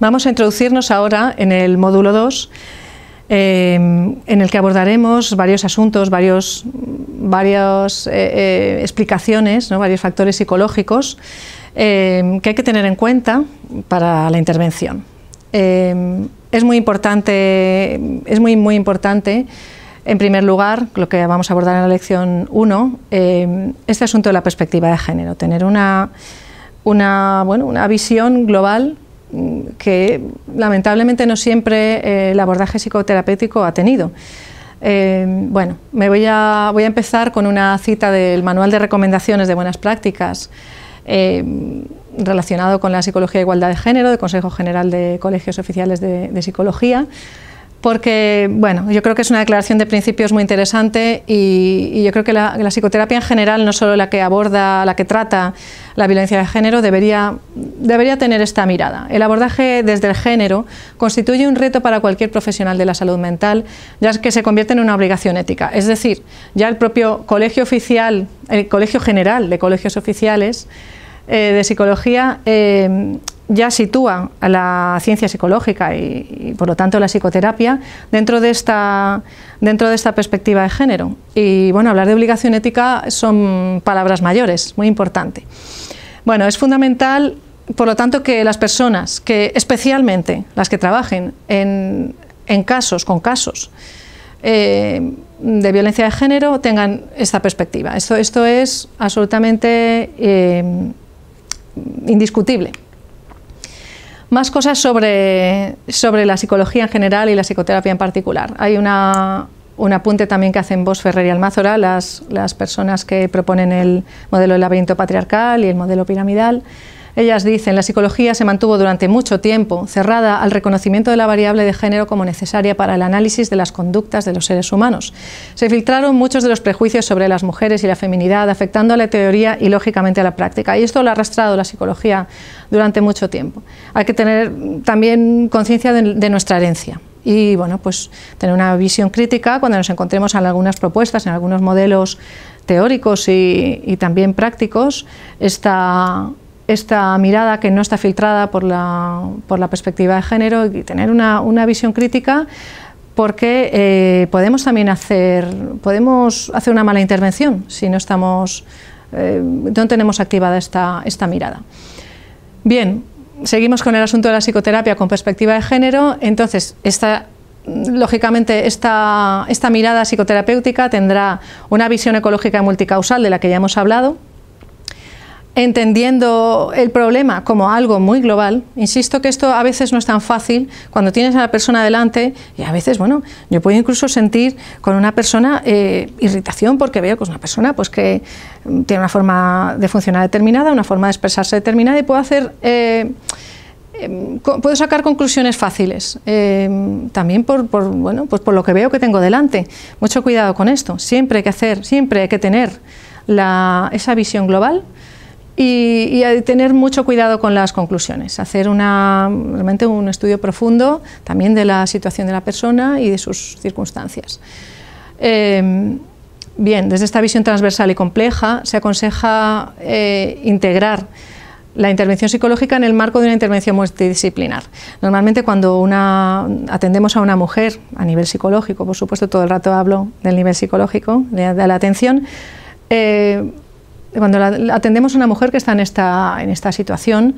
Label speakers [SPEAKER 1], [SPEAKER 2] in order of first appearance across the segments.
[SPEAKER 1] Vamos a introducirnos ahora en el módulo 2, em, en el que abordaremos varios asuntos, varias eh, eh, explicaciones, varios factores psicológicos em, que hay que tener en cuenta para la intervención. Em, es muy importante, es muy, muy importante en primer lugar, lo que vamos a abordar en la lección 1, este asunto de la perspectiva de género, tener una, una, una visión global Mm, que lamentablemente no siempre eh, el abordaje psicoterapéutico ha tenido. Eh, bueno, me voy a, voy a empezar con una cita del Manual de Recomendaciones de Buenas Prácticas eh, relacionado con la psicología e igualdad de género, del Consejo General de Colegios Oficiales de Psicología, porque, bueno, yo creo que es una declaración de principios muy interesante y, yo creo que la, psicoterapia en general, no solo la que aborda, la que trata la violencia de género, debería, debería tener esta mirada. El abordaje desde el género constituye un reto para cualquier profesional de la salud mental, ya que se convierte en una obligación ética. Es decir, ya el propio colegio oficial, el colegio general de colegios oficiales, eh, de psicología eh, ya sitúa a la ciencia psicológica y, por lo tanto la psicoterapia dentro de esta dentro de esta perspectiva de género y bueno hablar de obligación ética son palabras mayores muy importante bueno es fundamental por lo tanto que las personas que especialmente las que trabajen en, casos con casos eh, de violencia de género tengan esta perspectiva esto esto es absolutamente eh, indiscutible más cosas sobre, la psicología en general y la psicoterapia en particular. Hay una, un apunte también que hacen vos, Ferrer y Almázora, las, las personas que proponen el modelo del laberinto patriarcal y el modelo piramidal, ellas dicen, la psicología se mantuvo durante mucho tiempo cerrada al reconocimiento de la variable de género como necesaria para el análisis de las conductas de los seres humanos. Se filtraron muchos de los prejuicios sobre las mujeres y la feminidad, afectando a la teoría y lógicamente a la práctica. Y esto lo ha arrastrado la psicología durante mucho tiempo. Hay que tener también conciencia de, nuestra herencia y bueno, pues tener una visión crítica cuando nos encontremos en algunas propuestas, en algunos modelos teóricos y, también prácticos, esta mirada que no está filtrada por la, por la perspectiva de género y tener una, visión crítica porque eh, podemos también hacer, podemos hacer una mala intervención si no estamos, eh, no tenemos activada esta, esta mirada. Bien, seguimos con el asunto de la psicoterapia con perspectiva de género. Entonces, esta, lógicamente, esta, esta mirada psicoterapéutica tendrá una visión ecológica multicausal de la que ya hemos hablado, entendiendo el problema como algo muy global. Insisto que esto a veces no es tan fácil cuando tienes a la persona delante y a veces, bueno, yo puedo incluso sentir con una persona eh, irritación porque veo que es una persona pues, que tiene una forma de funcionar determinada, una forma de expresarse determinada y puedo hacer... Eh, em, puedo sacar conclusiones fáciles, em, también por, por, bueno, pues por lo que veo que tengo delante. Mucho cuidado con esto. Siempre hay que hacer, siempre hay que tener la, esa visión global y, tener mucho cuidado con las conclusiones, hacer una, realmente un estudio profundo también de la situación de la persona y de sus circunstancias. Em, bien, desde esta visión transversal y compleja se aconseja eh, integrar la intervención psicológica en el marco de una intervención multidisciplinar. Normalmente cuando una, atendemos a una mujer a nivel psicológico, por supuesto todo el rato hablo del nivel psicológico, de, la atención, eh, cuando atendemos a una mujer que está en esta, esta situación,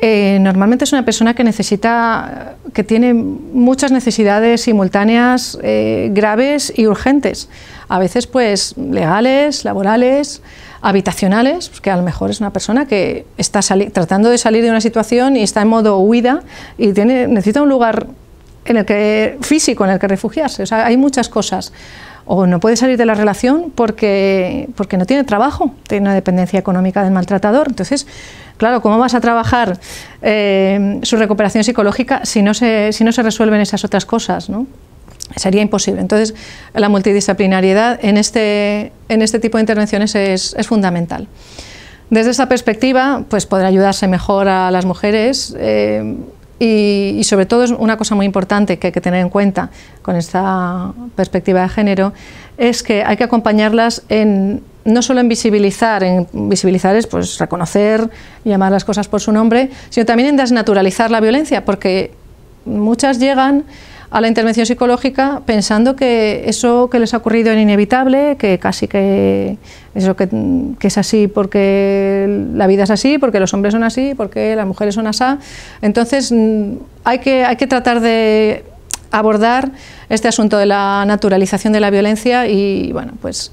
[SPEAKER 1] eh, normalmente es una persona que necesita, que tiene muchas necesidades simultáneas eh, graves y urgentes, a veces pues legales, laborales, habitacionales, pues, que a lo mejor es una persona que está tratando de salir de una situación y está en modo huida y tiene, necesita un lugar en el que, físico en el que refugiarse. O sea, hay muchas cosas o no puede salir de la relación porque, porque no tiene trabajo, tiene una dependencia económica del maltratador. Entonces, claro, ¿cómo vas a trabajar eh, su recuperación psicológica si no, se, si no se resuelven esas otras cosas? Sería imposible. Entonces, la multidisciplinariedad en este, en este tipo de intervenciones es, fundamental. Desde esa perspectiva, pues podrá ayudarse mejor a las mujeres eh, y, sobre todo es una cosa muy importante que hay que tener en cuenta con esta perspectiva de género, es que hay que acompañarlas en no solo en visibilizar, en visibilizar es pues reconocer, llamar las cosas por su nombre, sino también en desnaturalizar la violencia, porque muchas llegan a la intervención psicológica pensando que eso que les ha ocurrido era inevitable, que casi que eso que, es así porque la vida es así, porque los hombres son así, porque las mujeres son así. Entonces mm, hay que, hay que tratar de abordar este asunto de la naturalización de la violencia y bueno, pues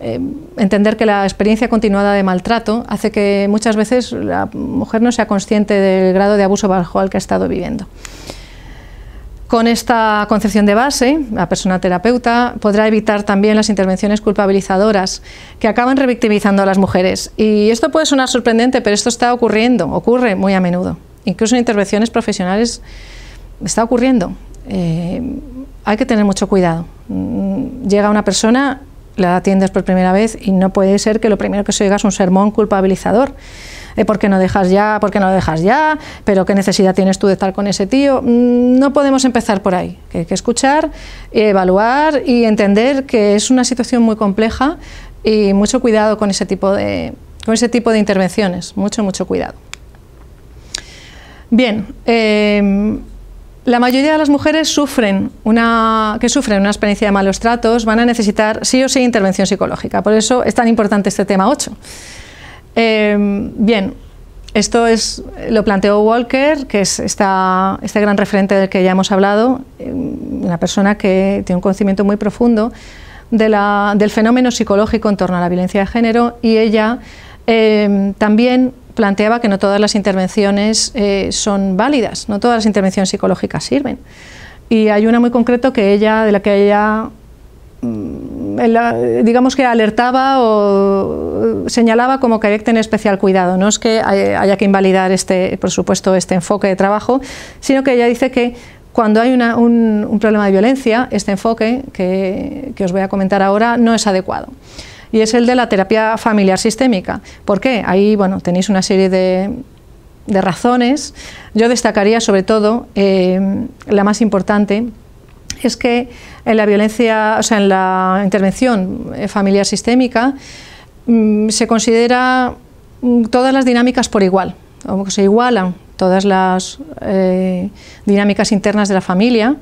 [SPEAKER 1] eh, entender que la experiencia continuada de maltrato hace que muchas veces la mujer no sea consciente del grado de abuso bajo el que ha estado viviendo. Con esta concepción de base, la persona terapeuta podrá evitar también las intervenciones culpabilizadoras que acaban revictimizando a las mujeres. Y esto puede sonar sorprendente, pero esto está ocurriendo, ocurre muy a menudo. Incluso en intervenciones profesionales está ocurriendo. Eh, hay que tener mucho cuidado. Mm, llega una persona, la atiendes por primera vez y no puede ser que lo primero que se oiga es un sermón culpabilizador. Eh, ¿por qué no dejas ya? ¿Por qué no lo dejas ya? ¿Pero qué necesidad tienes tú de estar con ese tío? Mm, no podemos empezar por ahí. Hay que escuchar, evaluar y entender que es una situación muy compleja y mucho cuidado con ese tipo de, con ese tipo de intervenciones. Mucho, mucho cuidado. Bien, em, la mayoría de las mujeres sufren una, que sufren una experiencia de malos tratos van a necesitar sí o sí intervención psicológica. Por eso es tan importante este tema 8. Em, bien, esto es, lo planteó Walker, que es esta, este gran referente del que ya hemos hablado, em, una persona que tiene un conocimiento muy profundo de la, del fenómeno psicológico en torno a la violencia de género y ella em, también planteaba que no todas las intervenciones eh, son válidas, no todas las intervenciones psicológicas sirven. Y hay una muy concreto que ella, de la que ella mm, eh, digamos que alertaba o eh, señalaba como que hay que tener especial cuidado. No es que haya que invalidar, este, por supuesto, este enfoque de trabajo, sino que ella dice que cuando hay un, problema de violencia, este enfoque que, os voy a comentar ahora no es adecuado y es el de la terapia familiar sistémica. ¿Por qué? Ahí bueno, tenéis una serie de, razones. Yo destacaría sobre todo eh, la más importante, es que en la violencia, o en la intervención eh, familiar sistémica mm, se considera mm, todas las dinámicas por igual, o se igualan todas las eh, dinámicas internas de la familia.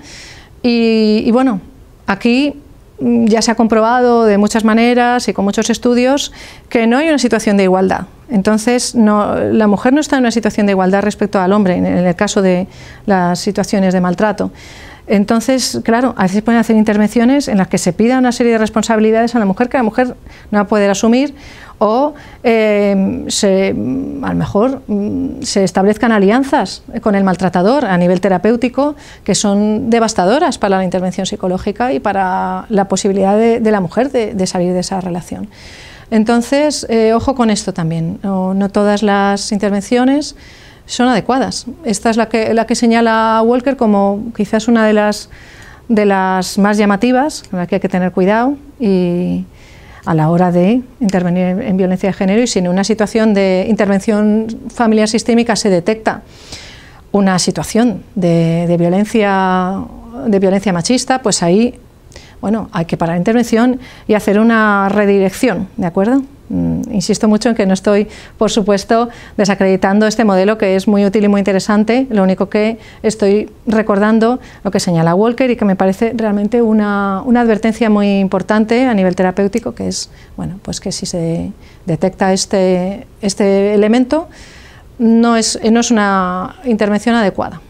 [SPEAKER 1] Y, bueno, aquí mm, ya se ha comprobado de muchas maneras y con muchos estudios que no hay una situación de igualdad. Entonces, la mujer no está en una situación de igualdad respecto al hombre, en el caso de las situaciones de maltrato. Entonces, claro, a veces pueden hacer intervenciones en las que se pida una serie de responsabilidades a la mujer que la mujer no va a poder asumir o em, a lo mejor mm, se establezcan alianzas con el maltratador a nivel terapéutico que son devastadoras para la intervención psicológica y para la posibilidad de, la mujer de, salir de esa relación. Entonces, eh, ojo con esto también. no todas las intervenciones son adecuadas. Esta es la que, la que señala Walker como quizás una de las, de las más llamativas, con la que hay que tener cuidado y a la hora de intervenir en, violencia de género y si en una situación de intervención familiar sistémica se detecta una situación de, de violencia de violencia machista, pues ahí bueno, hay que parar intervención y hacer una redirección, ¿de acuerdo? Mm, insisto mucho en que no estoy, por supuesto, desacreditando este modelo que es muy útil y muy interesante. Lo único que estoy recordando lo que señala Walker y que me parece realmente una, advertencia muy importante a nivel terapéutico, que es bueno, pues que si se detecta este, este elemento, no es, no es una intervención adecuada.